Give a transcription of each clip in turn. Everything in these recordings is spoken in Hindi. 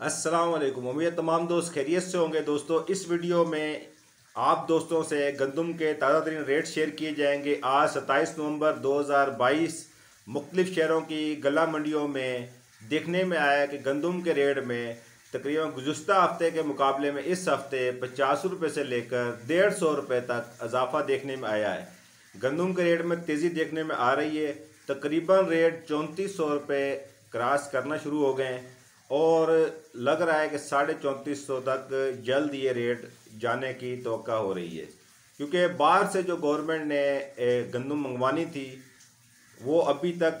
वालेकुम उम्मीद तमाम दोस्त खैरियत से होंगे दोस्तों इस वीडियो में आप दोस्तों से गंदम के ताज़ा तरीन रेट शेयर किए जाएंगे आज सत्ताईस नवंबर 2022 मुख्तलिफ़ शहरों की गला मंडियों में देखने में आया कि गंदम के रेट में तकरीबन गुज्त हफ्ते के मुकाबले में इस हफ्ते पचास रुपये से लेकर डेढ़ सौ रुपये तक इजाफा देखने में आया है गंदम के रेट में तेज़ी देखने में आ रही है तकरीबन रेट चौंतीस सौ रुपये क्रॉस करना शुरू हो गए हैं और लग रहा है कि साढ़े चौंतीस सौ तक जल्द ये रेट जाने की तो हो रही है क्योंकि बाहर से जो गवर्नमेंट ने गंदम मंगवानी थी वो अभी तक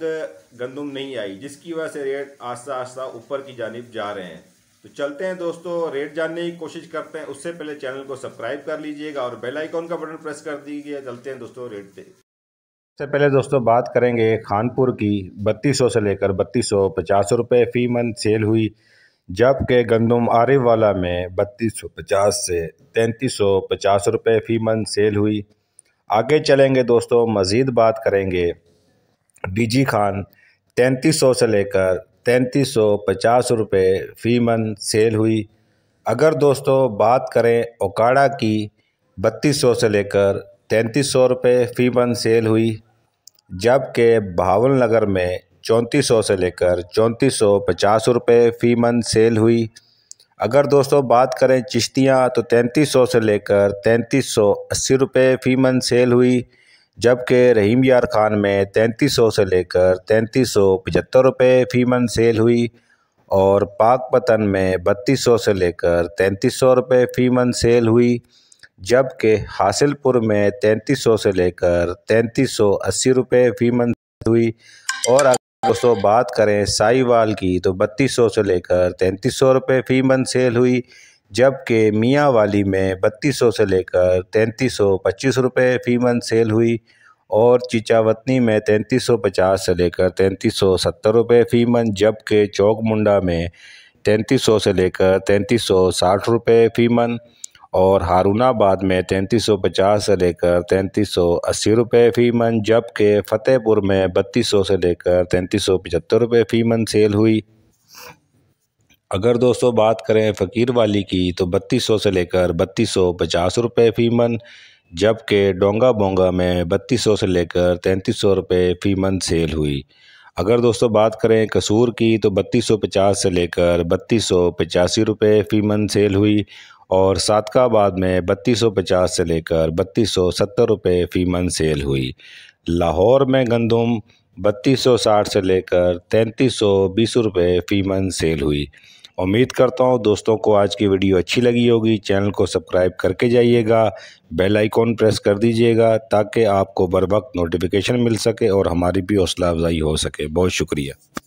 गंदम नहीं आई जिसकी वजह से रेट आस्ता आस्ता ऊपर की जानब जा रहे हैं तो चलते हैं दोस्तों रेट जानने की कोशिश करते हैं उससे पहले चैनल को सब्सक्राइब कर लीजिएगा और बेल आइकॉन का बटन प्रेस कर दीजिए चलते हैं दोस्तों रेट सबसे पहले दोस्तों बात करेंगे खानपुर की बत्तीस सौ से लेकर बत्तीस सौ पचास रुपये फ़ी मंथ सेल हुई जबकि गंदम आरिफ वाला में बत्तीस सौ पचास से तैंतीस सौ पचास रुपये फ़ी मंद सेल हुई आगे चलेंगे दोस्तों मज़ीद बात करेंगे डीजी खान तैंतीस सौ से लेकर तैंतीस सौ पचास रुपये फ़ी मन सेल हुई अगर दोस्तों बात करें ओकाड़ा की बत्तीस सौ से लेकर तैंतीस सौ रुपये फ़ी मंद सेल हुई जबकि नगर में चौंतीस सौ से लेकर चौंतीस सौ पचास रुपये फ़ी मंथ सेल हुई अगर दोस्तों बात करें चिश्तियाँ तो तैंतीस सौ से लेकर तैंतीस सौ अस्सी रुपये फ़ी मंथ सेल हुई जबकि रहीम यार खान में तैंतीस सौ से लेकर तैंतीस सौ पचहत्तर रुपये फ़ी मंथ सेल हुई और पाक पतन में बत्तीस सौ से लेकर तैंतीस सौ रुपये फ़ी मंथ सेल हुई जबकि हासिलपुर में तैंतीस सौ से लेकर तैंतीस सौ अस्सी रुपये फ़ी मंजूर हुई और अगर दोस्तों बात करें साईवाल की तो बत्तीस सौ से लेकर तैंतीस सौ रुपये फ़ी मंद सेल हुई जबकि मियाँ वाली में बत्तीस सौ से लेकर तैंतीस सौ पच्चीस रुपये फ़ी मंद सेल हुई और चिचावतनी में तैंतीस सौ पचास से लेकर तैंतीस सौ सत्तर रुपये फ़ी मंद जबकि चौक मुंडा में तैंतीस सौ से लेकर तैंतीस सौ साठ रुपये फ़ी मंद और हारूनाबाद में तैंतीस सौ पचास से लेकर तैंतीस सौ अस्सी रुपये फ़ी मन जबकि फ़तेहपुर में बत्तीस सौ से लेकर तैंतीस सौ पचहत्तर रुपये फ़ी मन सेल हुई अगर दोस्तों बात करें फ़कीर वाली की तो बत्तीस सौ से लेकर बत्तीस सौ पचास रुपये फ़ी मन जबकि डोंगा बोंगा में बत्तीस सौ से लेकर तैंतीस सौ रुपये फ़ी मन सेल हुई अगर दोस्तों बात करें कसूर की तो बत्तीस सौ पचास से लेकर बत्तीस सौ पचासी रुपये फ़ी मन सेल हुई और सादकाबाद में 3250 से लेकर 3270 रुपए फ़ी मन सेल हुई लाहौर में गंदम 3260 से लेकर तैंतीस सौ बीस रुपये फ़ी मन सेल हुई उम्मीद करता हूँ दोस्तों को आज की वीडियो अच्छी लगी होगी चैनल को सब्सक्राइब करके जाइएगा बेल आइकॉन प्रेस कर दीजिएगा ताकि आपको बर वक्त नोटिफिकेशन मिल सके और हमारी भी हौसला अफजाई हो सके बहुत शुक्रिया